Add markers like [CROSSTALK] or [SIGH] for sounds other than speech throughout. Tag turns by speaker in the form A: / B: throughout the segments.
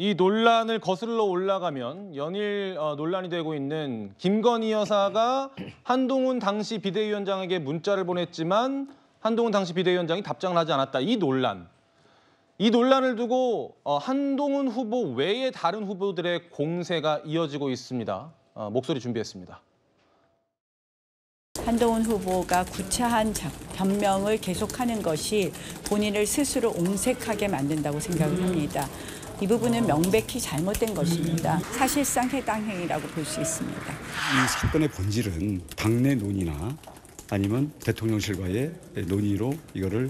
A: 이 논란을 거슬러 올라가면 연일 어, 논란이 되고 있는 김건희 여사가 한동훈 당시 비대위원장에게 문자를 보냈지만 한동훈 당시 비대위원장이 답장을 하지 않았다. 이 논란. 이 논란을 두고 어, 한동훈 후보 외에 다른 후보들의 공세가 이어지고 있습니다. 어, 목소리 준비했습니다.
B: 한동훈 후보가 구차한 변명을 계속하는
C: 것이 본인을 스스로 옹색하게 만든다고 생각 합니다. 음. 이 부분은 명백히 잘못된 것입니다. 사실상 해당 행위라고 볼 수 있습니다. 이
B: 사건의 본질은 당내 논의나 아니면 대통령실과의 논의로 이거를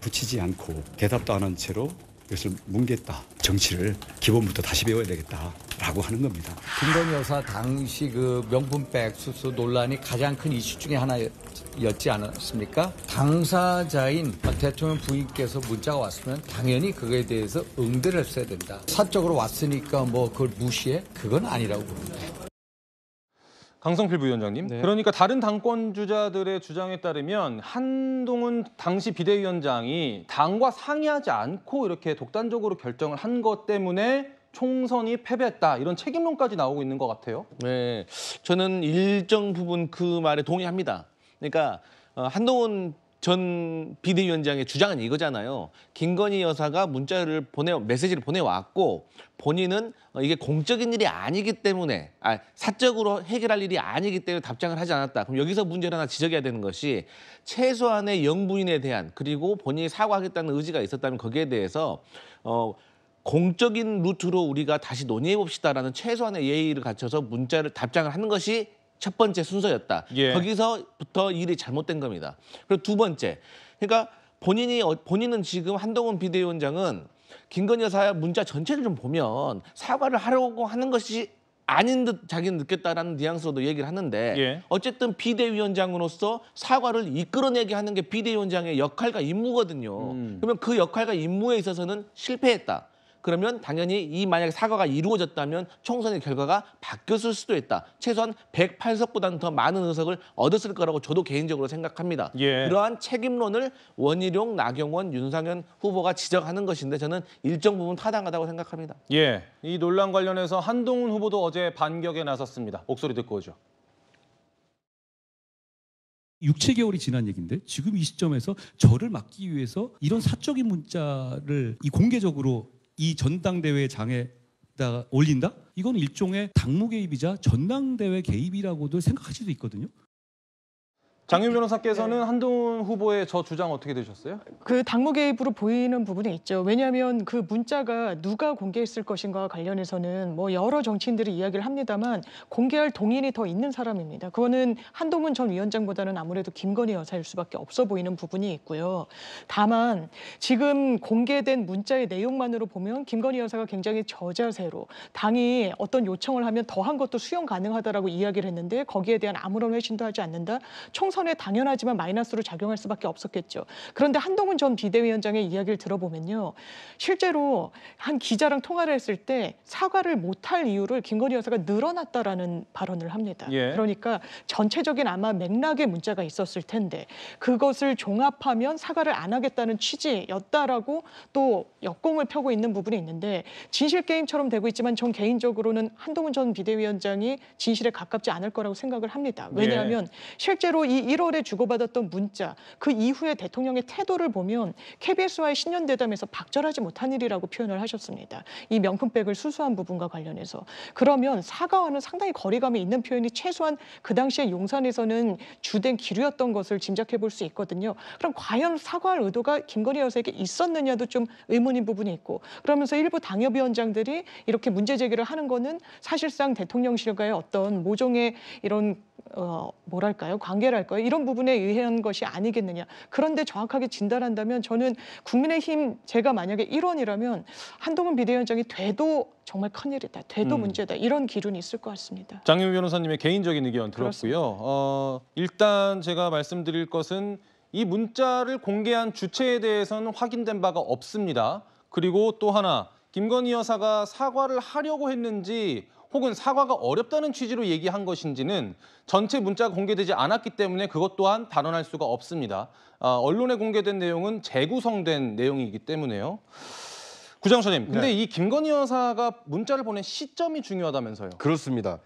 B: 붙이지 않고 대답도 안 한 채로 이것을 뭉갰다. 정치를 기본부터 다시 배워야 되겠다. 라고 하는 겁니다. 김건희 여사 당시 그 명품백 수수 논란이 가장 큰 이슈 중에 하나였지 않았습니까? 당사자인 대통령 부인께서 문자가 왔으면 당연히 그거에 대해서 응대를 했어야 된다. 사적으로 왔으니까 뭐 그걸 무시해? 그건 아니라고 봅니다. 강성필
A: 부위원장님. 네. 그러니까 다른 당권 주자들의 주장에 따르면 한동훈 당시 비대위원장이 당과 상의하지 않고 이렇게 독단적으로 결정을 한 것 때문에 총선이 패배했다 이런 책임론까지 나오고 있는 것 같아요.
D: 네, 저는
A: 일정
D: 부분 그 말에 동의합니다. 그러니까 어, 한동훈 전 비대위원장의 주장은 이거잖아요. 김건희 여사가 문자를 보내 메시지를 보내왔고 본인은 어, 이게 공적인 일이 아니기 때문에 아, 사적으로 해결할 일이 아니기 때문에 답장을 하지 않았다. 그럼 여기서 문제를 하나 지적해야 되는 것이 최소한의 영부인에 대한 그리고 본인이 사과하겠다는 의지가 있었다면 거기에 대해서 어, 공적인 루트로 우리가 다시 논의해 봅시다라는 최소한의 예의를 갖춰서 문자를 답장을 하는 것이 첫 번째 순서였다. 예. 거기서부터 일이 잘못된 겁니다. 그리고 두 번째, 그러니까 본인이 어, 본인은 지금 한동훈 비대위원장은 김건희 여사의 문자 전체를 좀 보면 사과를 하려고 하는 것이 아닌 듯 자기는 느꼈다라는 뉘앙스로도 얘기를 하는데 예. 어쨌든 비대위원장으로서 사과를 이끌어내게 하는 게 비대위원장의 역할과 임무거든요. 음. 그러면 그 역할과 임무에 있어서는 실패했다. 그러면 당연히 이 만약에 사과가 이루어졌다면 총선의 결과가 바뀌었을 수도 있다. 최소한 108석보다는 더 많은 의석을 얻었을 거라고 저도 개인적으로 생각합니다. 예. 그러한 책임론을 원희룡, 나경원, 윤상현 후보가 지적하는 것인데 저는 일정 부분 타당하다고 생각합니다. 예, 이 논란 관련해서 한동훈 후보도 어제 반격에 나섰습니다. 목소리 듣고 오죠.
E: 6, 7개월이 지난 얘기인데 지금 이 시점에서 저를 막기 위해서 이런 사적인 문자를 이 공개적으로 이 전당대회 장에다 올린다? 이건 일종의 당무 개입이자 전당대회 개입이라고도 생각할 수도 있거든요.
A: 장윤 네. 변호사께서는 네. 한동훈 후보의 저 주장 어떻게 되셨어요?
C: 그 당무 개입으로 보이는 부분이 있죠. 왜냐하면 그 문자가 누가 공개했을 것인가 관련해서는 뭐 여러 정치인들이 이야기를 합니다만 공개할 동인이 더 있는 사람입니다. 그거는 한동훈 전 위원장보다는 아무래도 김건희 여사일 수밖에 없어 보이는 부분이 있고요. 다만 지금 공개된 문자의 내용만으로 보면 김건희 여사가 굉장히 저자세로 당이 어떤 요청을 하면 더한 것도 수용 가능하다라고 이야기를 했는데 거기에 대한 아무런 회신도 하지 않는다. 총선 선에 당연하지만 마이너스로 작용할 수밖에 없었겠죠. 그런데 한동훈 전 비대위원장의 이야기를 들어보면요. 실제로 한 기자랑 통화를 했을 때 사과를 못할 이유를 김건희 여사가 늘어났다라는 발언을 합니다. 예. 그러니까 전체적인 아마 맥락의 문제가 있었을 텐데 그것을 종합하면 사과를 안 하겠다는 취지였다라고 또 역공을 펴고 있는 부분이 있는데 진실 게임처럼 되고 있지만 전 개인적으로는 한동훈 전 비대위원장이 진실에 가깝지 않을 거라고 생각을 합니다. 예. 왜냐하면 예. 실제로 이 1월에 주고받았던 문자, 그 이후에 대통령의 태도를 보면 KBS와의 신년 대담에서 박절하지 못한 일이라고 표현을 하셨습니다. 이 명품백을 수수한 부분과 관련해서 그러면 사과와는 상당히 거리감이 있는 표현이 최소한 그 당시에 용산에서는 주된 기류였던 것을 짐작해 볼 수 있거든요. 그럼 과연 사과할 의도가 김건희 여사에게 있었느냐도 좀 의문인 부분이 있고 그러면서 일부 당협위원장들이 이렇게 문제 제기를 하는 거는 사실상 대통령실과의 어떤 모종의 이런 어, 뭐랄까요 관계랄까 거예요. 이런 부분에 의한 것이 아니겠느냐. 그런데 정확하게 진단한다면 저는 국민의힘 제가 만약에 1원이라면 한동훈 비대위원장이 돼도 정말 큰일이다. 돼도 음. 문제다. 이런 기준이 있을 것 같습니다.
A: 장윤 변호사님의 개인적인 의견 들었고요. 어, 일단 제가 말씀드릴 것은 이 문자를 공개한 주체에 대해서는 확인된 바가 없습니다. 그리고 또 하나 김건희 여사가 사과를 하려고 했는지 혹은 사과가 어렵다는 취지로 얘기한 것인지는 전체 문자가 공개되지 않았기 때문에 그것 또한 단언할 수가 없습니다. 아, 언론에 공개된 내용은 재구성된 내용이기 때문에요. 구장선님, 근데 네. 이 김건희 여사가
B: 문자를 보낸 시점이 중요하다면서요? 그렇습니다.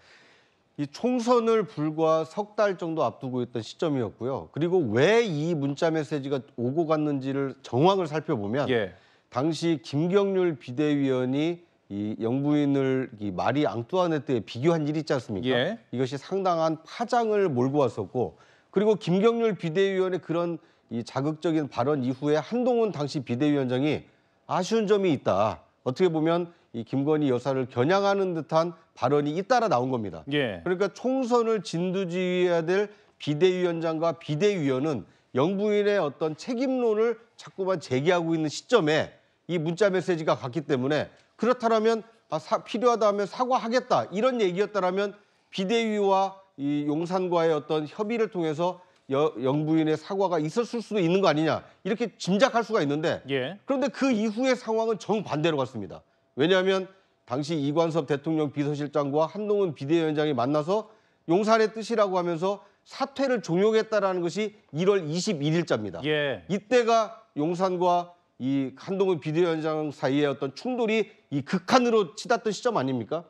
B: 이 총선을 불과 석 달 정도 앞두고 있던 시점이었고요. 그리고 왜 이 문자 메시지가 오고 갔는지를 정황을 살펴보면 예. 당시 김경률 비대위원이 이 영부인을 이 마리 앙뚜아네 때에 비교한 일이 있지 않습니까? 예. 이것이 상당한 파장을 몰고 왔었고 그리고 김경률 비대위원의 그런 이 자극적인 발언 이후에 한동훈 당시 비대위원장이 아쉬운 점이 있다. 어떻게 보면 이 김건희 여사를 겨냥하는 듯한 발언이 잇따라 나온 겁니다. 예. 그러니까 총선을 진두지휘해야 될 비대위원장과 비대위원은 영부인의 어떤 책임론을 자꾸만 제기하고 있는 시점에 이 문자 메시지가 갔기 때문에 그렇다면 아, 사, 필요하다 하면 사과하겠다 이런 얘기였다면 비대위와 이 용산과의 어떤 협의를 통해서 여, 영부인의 사과가 있었을 수도 있는 거 아니냐 이렇게 짐작할 수가 있는데 예. 그런데 그 이후의 상황은 정반대로 갔습니다. 왜냐하면 당시 이관섭 대통령 비서실장과 한동훈 비대위원장이 만나서 용산의 뜻이라고 하면서 사퇴를 종용했다라는 것이 1월 21일자입니다. 예. 이때가 용산과 이 한동훈 비대위원장 사이의 어떤 충돌이 이 극한으로 치닫던 시점 아닙니까?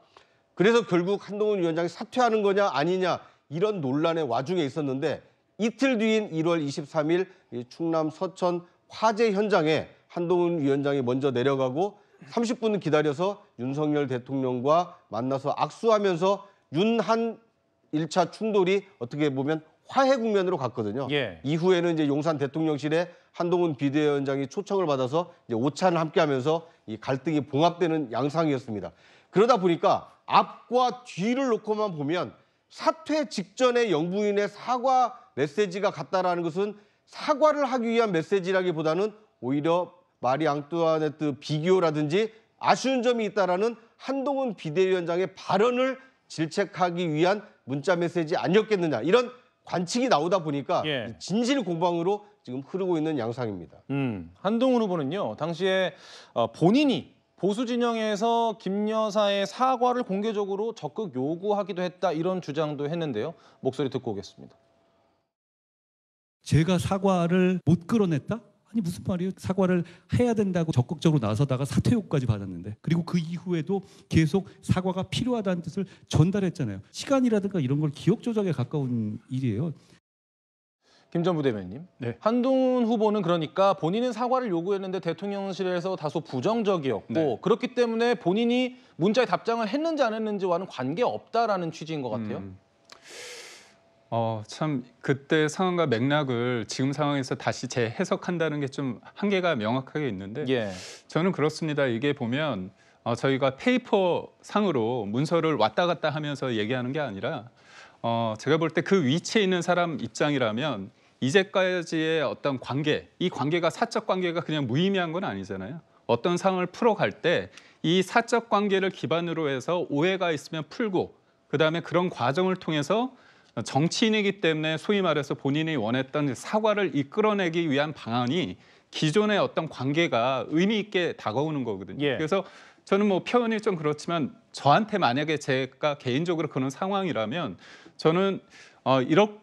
B: 그래서 결국 한동훈 위원장이 사퇴하는 거냐 아니냐 이런 논란의 와중에 있었는데 이틀 뒤인 1월 23일 충남 서천 화재 현장에 한동훈 위원장이 먼저 내려가고 30분 을 기다려서 윤석열 대통령과 만나서 악수하면서 윤한 1차 충돌이 어떻게 보면 화해 국면으로 갔거든요. 예. 이후에는 이제 용산 대통령실에 한동훈 비대위원장이 초청을 받아서 이제 오찬을 함께하면서 이 갈등이 봉합되는 양상이었습니다. 그러다 보니까 앞과 뒤를 놓고만 보면 사퇴 직전에 영부인의 사과 메시지가 같다라는 것은 사과를 하기 위한 메시지라기보다는 오히려 마리 앙뚜아네트 비교라든지 아쉬운 점이 있다라는 한동훈 비대위원장의 발언을 질책하기 위한 문자 메시지 아니었겠느냐 이런 관측이 나오다 보니까 예. 진실 공방으로 지금 흐르고 있는 양상입니다. 음, 한동훈 후보는요. 당시에 어, 본인이 보수 진영에서 김
A: 여사의 사과를 공개적으로 적극 요구하기도 했다 이런 주장도 했는데요. 목소리
E: 듣고 오겠습니다. 제가 사과를 못 끌어냈다? 아니 무슨 말이에요? 사과를 해야 된다고 적극적으로 나서다가 사퇴요까지 받았는데 그리고 그 이후에도 계속 사과가 필요하다는 뜻을 전달했잖아요. 시간이라든가 이런 걸 기억 조작에
A: 가까운 일이에요. 김 전 부대변님 네. 한동훈 후보는 그러니까 본인은 사과를 요구했는데 대통령실에서 다소 부정적이었고 네. 그렇기 때문에 본인이 문자에 답장을 했는지 안 했는지와는
E: 관계없다라는 취지인 것 같아요. 음. 어, 참 그때 상황과 맥락을 지금 상황에서 다시 재해석한다는 게 좀 한계가 명확하게 있는데 예. 저는 그렇습니다. 이게 보면 어, 저희가 페이퍼 상으로 문서를 왔다 갔다 하면서 얘기하는 게 아니라 어, 제가 볼 때 그 위치에 있는 사람 입장이라면 이제까지의 어떤 관계, 이 관계가 사적 관계가 그냥 무의미한 건 아니잖아요. 어떤 상황을 풀어갈 때 이 사적 관계를 기반으로 해서 오해가 있으면 풀고 그 다음에 그런 과정을 통해서 정치인이기 때문에 소위 말해서 본인이 원했던 사과를 이끌어내기 위한 방안이 기존의 어떤 관계가 의미 있게 다가오는 거거든요. 예. 그래서 저는 뭐 표현이 좀 그렇지만 저한테 만약에 제가 개인적으로 그런 상황이라면 저는 어, 이렇게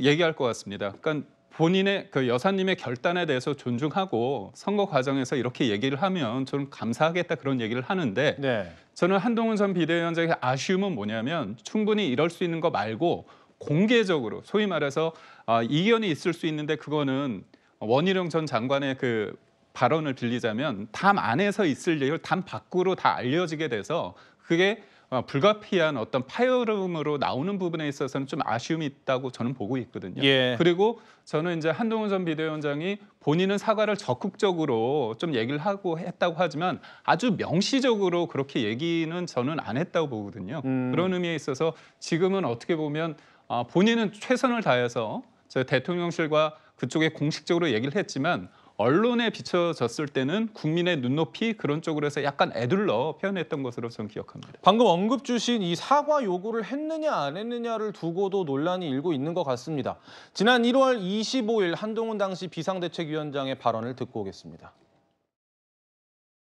E: 얘기할 것 같습니다. 그러니까 본인의 그 여사님의 결단에 대해서 존중하고 선거 과정에서 이렇게 얘기를 하면 저는 감사하겠다 그런 얘기를 하는데 네. 저는 한동훈 전 비대위원장의 아쉬움은 뭐냐면 충분히 이럴 수 있는 거 말고 공개적으로 소위 말해서 아, 이견이 있을 수 있는데 그거는 원희룡 전 장관의 그 발언을 빌리자면 담 안에서 있을 일을 담 밖으로 다 알려지게 돼서 그게 아, 불가피한 어떤 파열음으로 나오는 부분에 있어서는 좀 아쉬움이 있다고 저는 보고 있거든요. 예. 그리고 저는 이제 한동훈 전 비대위원장이 본인은 사과를 적극적으로 좀 얘기를 하고 했다고 하지만 아주 명시적으로 그렇게 얘기는 저는 안 했다고 보거든요. 음. 그런 의미에 있어서 지금은 어떻게 보면 아, 본인은 최선을 다해서 저 대통령실과 그쪽에 공식적으로 얘기를 했지만 언론에 비춰졌을 때는 국민의 눈높이 그런 쪽으로 해서 약간 애둘러 표현했던 것으로 저는 기억합니다.
A: 방금 언급 주신 이 사과 요구를 했느냐 안 했느냐를 두고도 논란이 일고 있는 것 같습니다. 지난 1월 25일 한동훈 당시 비상대책위원장의 발언을 듣고 오겠습니다.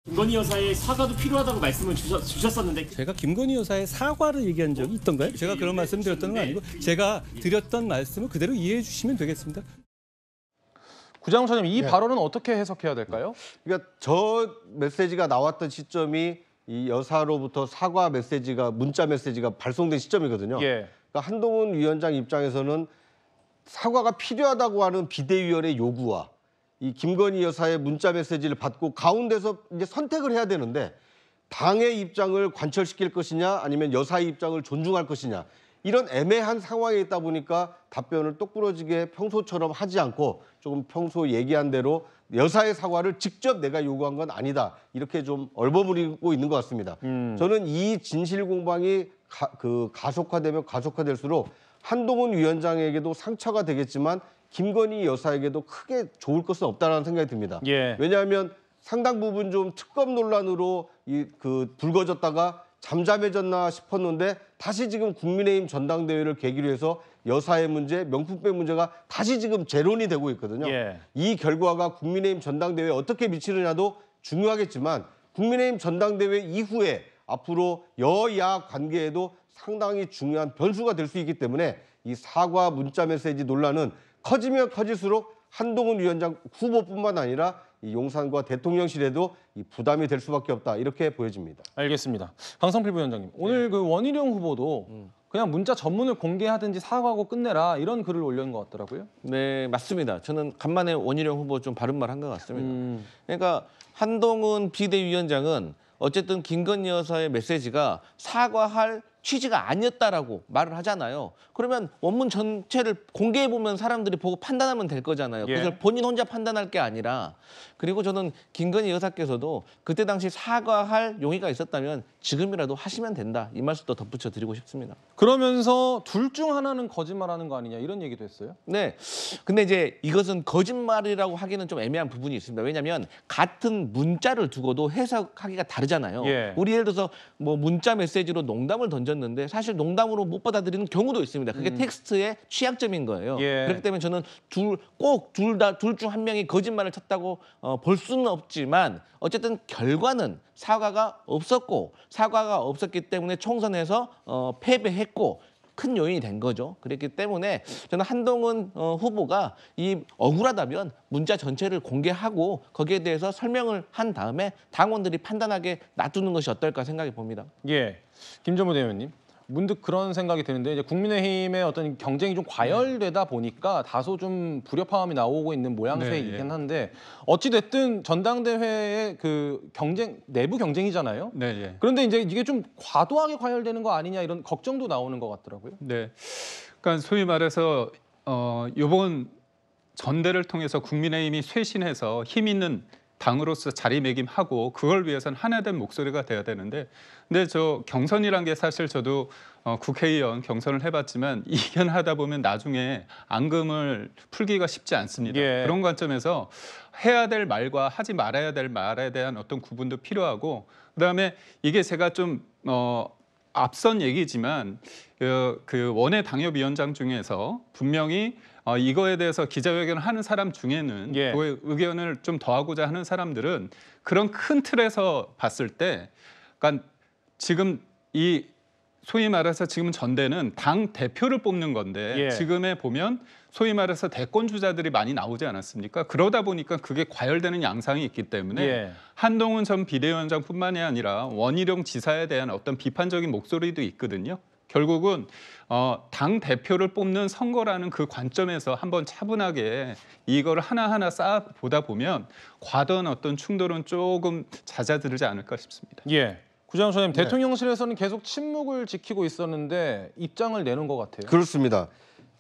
A: 김건희 여사의 사과도 필요하다고 말씀을 주셨, 었는데 제가 김건희 여사의 사과를 얘기한 적이 있던가요? 제가 그런 말씀 드렸던 건 아니고 제가
B: 드렸던 말씀을 그대로 이해해 주시면 되겠습니다. 구장선님 이 네. 발언은 어떻게 해석해야 될까요? 그러니까 저 메시지가 나왔던 시점이 이 여사로부터 사과 메시지가 문자 메시지가 발송된 시점이거든요. 예. 그러니까 한동훈 위원장 입장에서는 사과가 필요하다고 하는 비대위원의 요구와 이 김건희 여사의 문자 메시지를 받고 가운데서 이제 선택을 해야 되는데 당의 입장을 관철시킬 것이냐 아니면 여사의 입장을 존중할 것이냐 이런 애매한 상황에 있다 보니까 답변을 똑부러지게 평소처럼 하지 않고 조금 평소 얘기한 대로 여사의 사과를 직접 내가 요구한 건 아니다 이렇게 좀 얼버무리고 있는 것 같습니다. 음. 저는 이 진실 공방이 가, 그 가속화되면 가속화될수록 한동훈 위원장에게도 상처가 되겠지만 김건희 여사에게도 크게 좋을 것은 없다라는 생각이 듭니다. 예. 왜냐하면 상당 부분 좀 특검 논란으로 이그 불거졌다가 잠잠해졌나 싶었는데 다시 지금 국민의힘 전당대회를 계기로 해서 여사의 문제, 명품백 문제가 다시 지금 재론이 되고 있거든요. 예. 이 결과가 국민의힘 전당대회에 어떻게 미치느냐도 중요하겠지만 국민의힘 전당대회 이후에 앞으로 여야 관계에도 상당히 중요한 변수가 될 수 있기 때문에 이 사과 문자 메시지 논란은 커지면 커질수록 한동훈 위원장 후보뿐만 아니라 이 용산과 대통령실에도 이 부담이 될 수밖에 없다 이렇게 보여집니다.
A: 알겠습니다.
D: 강성필 부위원장님
A: 오늘 네. 그 원희룡 후보도 음. 그냥 문자 전문을 공개하든지 사과하고 끝내라 이런 글을 올린 것 같더라고요.
D: 네 맞습니다. 저는 간만에 원희룡 후보 좀 바른 말 한 것 같습니다. 음. 그러니까 한동훈 비대위원장은 어쨌든 김건희 여사의 메시지가 사과할 취지가 아니었다라고 말을 하잖아요. 그러면 원문 전체를 공개해 보면 사람들이 보고 판단하면 될 거잖아요. 예. 그래서 본인 혼자 판단할 게 아니라 그리고 저는 김건희 여사께서도 그때 당시 사과할 용의가 있었다면 지금이라도 하시면 된다. 이 말씀도 덧붙여 드리고 싶습니다.
A: 그러면서 둘 중 하나는 거짓말하는 거 아니냐 이런 얘기도 했어요.
D: 네. 근데 이제 이것은 거짓말이라고 하기는 좀 애매한 부분이 있습니다. 왜냐하면 같은 문자를 두고도 해석하기가 다르잖아요. 예. 우리 예를 들어서 뭐 문자 메시지로 농담을 던졌는데 사실 농담으로 못 받아들이는 경우도 있습니다. 그게 음. 텍스트의 취약점인 거예요. 예. 그렇기 때문에 저는 둘 꼭 둘 다 둘 중 한 명이 거짓말을 쳤다고 어, 어, 볼 수는 없지만 어쨌든 결과는 사과가 없었고 사과가 없었기 때문에 총선에서 어, 패배했고 큰 요인이 된 거죠. 그렇기 때문에 저는 한동훈 어, 후보가 이 억울하다면 문자 전체를 공개하고 거기에 대해서 설명을 한 다음에 당원들이 판단하게 놔두는 것이 어떨까 생각이 봅니다.
A: 예, 김정모 대변님. 문득 그런 생각이 드는데 이제 국민의힘의 어떤 경쟁이 좀 과열되다 보니까 다소 좀 불협화음이 나오고 있는 모양새이긴 네, 예. 한데 어찌 됐든 전당대회의 그 경쟁 내부 경쟁이잖아요. 네. 예. 그런데 이제 이게 좀 과도하게 과열되는 거 아니냐 이런 걱정도 나오는 것 같더라고요.
E: 네, 그러니까 소위 말해서 어, 이번 전대를 통해서 국민의힘이 쇄신해서 힘 있는 당으로서 자리매김하고 그걸 위해선 하나 된 목소리가 돼야 되는데 근데 저 경선이란 게 사실 저도 어, 국회의원 경선을 해봤지만 [LAUGHS] 이견하다 보면 나중에 앙금을 풀기가 쉽지 않습니다. 예. 그런 관점에서 해야 될 말과 하지 말아야 될 말에 대한 어떤 구분도 필요하고 그다음에 이게 제가 좀 어, 앞선 얘기지만 그, 그 원외 당협위원장 중에서 분명히 어, 이거에 대해서 기자회견을 하는 사람 중에는 예. 그 의견을 좀 더하고자 하는 사람들은 그런 큰 틀에서 봤을 때 그러니까 지금 이 소위 말해서 지금 전대는 당 대표를 뽑는 건데 예. 지금에 보면 소위 말해서 대권 주자들이 많이 나오지 않았습니까? 그러다 보니까 그게 과열되는 양상이 있기 때문에 예. 한동훈 전 비대위원장뿐만이 아니라 원희룡 지사에 대한 어떤 비판적인 목소리도 있거든요. 결국은 어, 당 대표를 뽑는 선거라는 그 관점에서 한번 차분하게 이걸 하나하나 쌓아 보다 보면 과도한 어떤 충돌은 조금 잦아들지 않을까 싶습니다.
A: 예. 구장 선생님 네. 대통령실에서는 계속 침묵을 지키고 있었는데 입장을 내는 것 같아요.
B: 그렇습니다.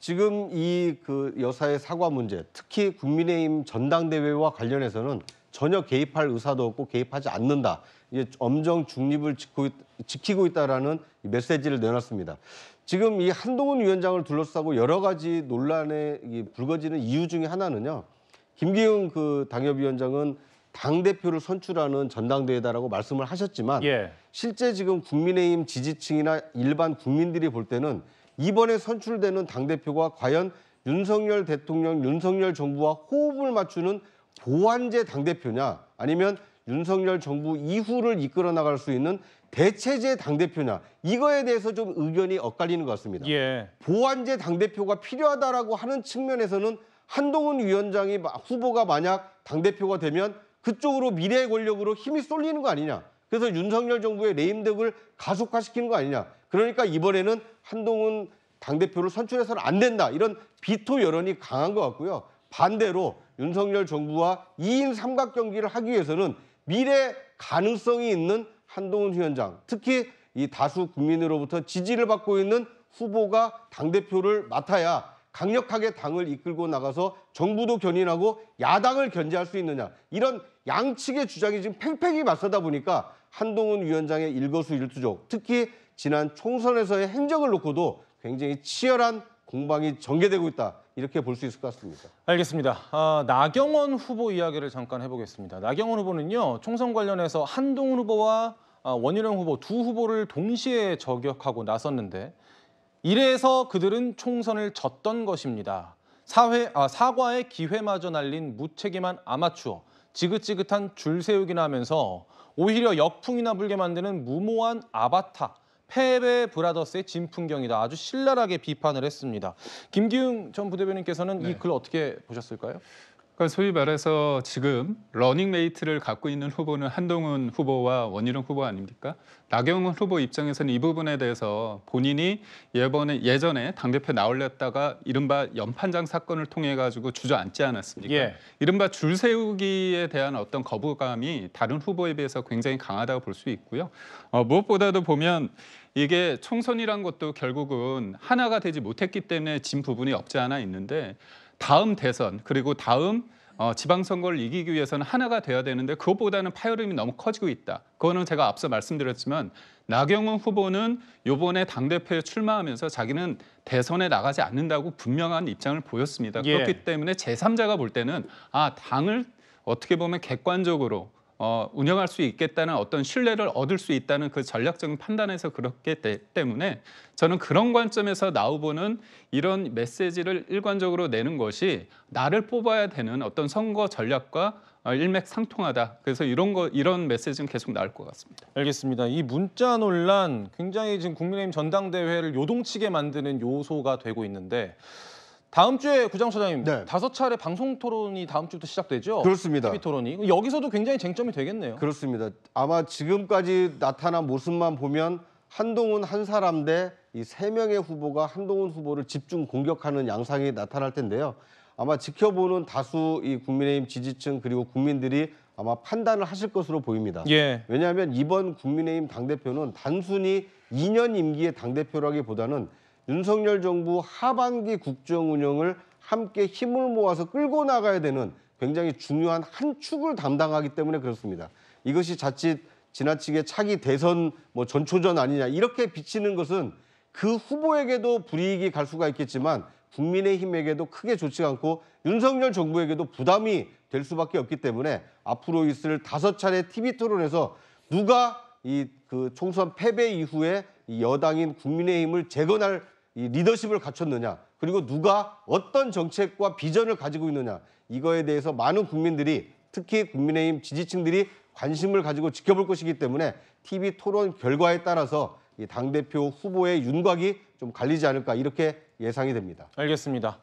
B: 지금 이 그 여사의 사과 문제, 특히 국민의힘 전당대회와 관련해서는 전혀 개입할 의사도 없고 개입하지 않는다. 이게 엄정 중립을 지키고, 지키고 있다라는 메시지를 내놨습니다. 지금 이 한동훈 위원장을 둘러싸고 여러 가지 논란에 불거지는 이유 중에 하나는요. 김기웅 그 당협위원장은 당 대표를 선출하는 전당대회다라고 말씀을 하셨지만 예. 실제 지금 국민의힘 지지층이나 일반 국민들이 볼 때는 이번에 선출되는 당 대표가 과연 윤석열 대통령, 윤석열 정부와 호흡을 맞추는 보완제 당 대표냐 아니면 윤석열 정부 이후를 이끌어 나갈 수 있는 대체제 당대표냐 이거에 대해서 좀 의견이 엇갈리는 것 같습니다. 예. 보완제 당대표가 필요하다라고 하는 측면에서는 한동훈 위원장이 후보가 만약 당대표가 되면 그쪽으로 미래의 권력으로 힘이 쏠리는 거 아니냐. 그래서 윤석열 정부의 레임덕을 가속화시키는 거 아니냐. 그러니까 이번에는 한동훈 당대표를 선출해서는 안 된다. 이런 비토 여론이 강한 것 같고요. 반대로 윤석열 정부와 2인 삼각 경기를 하기 위해서는 미래 가능성이 있는 한동훈 위원장, 특히 이 다수 국민으로부터 지지를 받고 있는 후보가 당대표를 맡아야 강력하게 당을 이끌고 나가서 정부도 견인하고 야당을 견제할 수 있느냐. 이런 양측의 주장이 지금 팽팽히 맞서다 보니까 한동훈 위원장의 일거수일투족, 특히 지난 총선에서의 행적을 놓고도 굉장히 치열한 공방이 전개되고 있다. 이렇게 볼 수 있을 것 같습니다.
A: 알겠습니다. 아, 나경원 후보 이야기를 잠깐 해보겠습니다. 나경원 후보는요 총선 관련해서 한동훈 후보와 아, 원희룡 후보 두 후보를 동시에 저격하고 나섰는데 이래서 그들은 총선을 졌던 것입니다. 사회, 아, 사과의 기회마저 날린 무책임한 아마추어, 지긋지긋한 줄 세우기나 하면서 오히려 역풍이나 불게 만드는 무모한 아바타, 패배 브라더스의 진풍경이다. 아주 신랄하게 비판을 했습니다.
E: 김기웅 전 부대변인께서는 네. 이글 어떻게 보셨을까요? 그러니까 소위 말해서 지금 러닝메이트를 갖고 있는 후보는 한동훈 후보와 원희룡 후보 아닙니까? 나경원 후보 입장에서는 이 부분에 대해서 본인이 예번에 예전에 당대표 나올렸다가 이른바 연판장 사건을 통해 가지고 주저앉지 않았습니까? 예. 이른바 줄 세우기에 대한 어떤 거부감이 다른 후보에 비해서 굉장히 강하다고 볼 수 있고요. 어, 무엇보다도 보면 이게 총선이란 것도 결국은 하나가 되지 못했기 때문에 진 부분이 없지 않아 있는데 다음 대선 그리고 다음 어, 지방선거를 이기기 위해서는 하나가 돼야 되는데 그것보다는 파열음이 너무 커지고 있다. 그거는 제가 앞서 말씀드렸지만 나경원 후보는 요번에 당대표에 출마하면서 자기는 대선에 나가지 않는다고 분명한 입장을 보였습니다. 예. 그렇기 때문에 제3자가 볼 때는 아 당을 어떻게 보면 객관적으로 어, 운영할 수 있겠다는 어떤 신뢰를 얻을 수 있다는 그 전략적인 판단에서 그렇게 됐기 때문에 저는 그런 관점에서 나우보는 이런 메시지를 일관적으로 내는 것이 나를 뽑아야 되는 어떤 선거 전략과 어, 일맥상통하다. 그래서 이런 거 이런 메시지는 계속 나올 것 같습니다. 알겠습니다. 이 문자
A: 논란 굉장히 지금 국민의힘 전당대회를 요동치게 만드는 요소가 되고 있는데 다음 주에 구장 소장님 네. 다섯 차례 방송 토론이 다음 주부터 시작되죠? 그렇습니다. TV 토론이
B: 여기서도 굉장히 쟁점이 되겠네요. 그렇습니다. 아마 지금까지 나타난 모습만 보면 한동훈 한 사람 대 이 세 명의 후보가 한동훈 후보를 집중 공격하는 양상이 나타날 텐데요. 아마 지켜보는 다수 이 국민의힘 지지층 그리고 국민들이 아마 판단을 하실 것으로 보입니다. 예. 왜냐하면 이번 국민의힘 당 대표는 단순히 2년 임기의 당 대표라기보다는 윤석열 정부 하반기 국정 운영을 함께 힘을 모아서 끌고 나가야 되는 굉장히 중요한 한 축을 담당하기 때문에 그렇습니다. 이것이 자칫 지나치게 차기 대선 뭐 전초전 아니냐 이렇게 비치는 것은 그 후보에게도 불이익이 갈 수가 있겠지만 국민의힘에게도 크게 좋지 않고 윤석열 정부에게도 부담이 될 수밖에 없기 때문에 앞으로 있을 다섯 차례 TV 토론에서 누가 이 그 총선 패배 이후에 이 여당인 국민의힘을 재건할 이 리더십을 갖췄느냐 그리고 누가 어떤 정책과 비전을 가지고 있느냐 이거에 대해서 많은 국민들이 특히 국민의힘 지지층들이 관심을 가지고 지켜볼 것이기 때문에 TV 토론 결과에 따라서 이 당 대표 후보의 윤곽이 좀 갈리지 않을까 이렇게 예상이 됩니다.
A: 알겠습니다.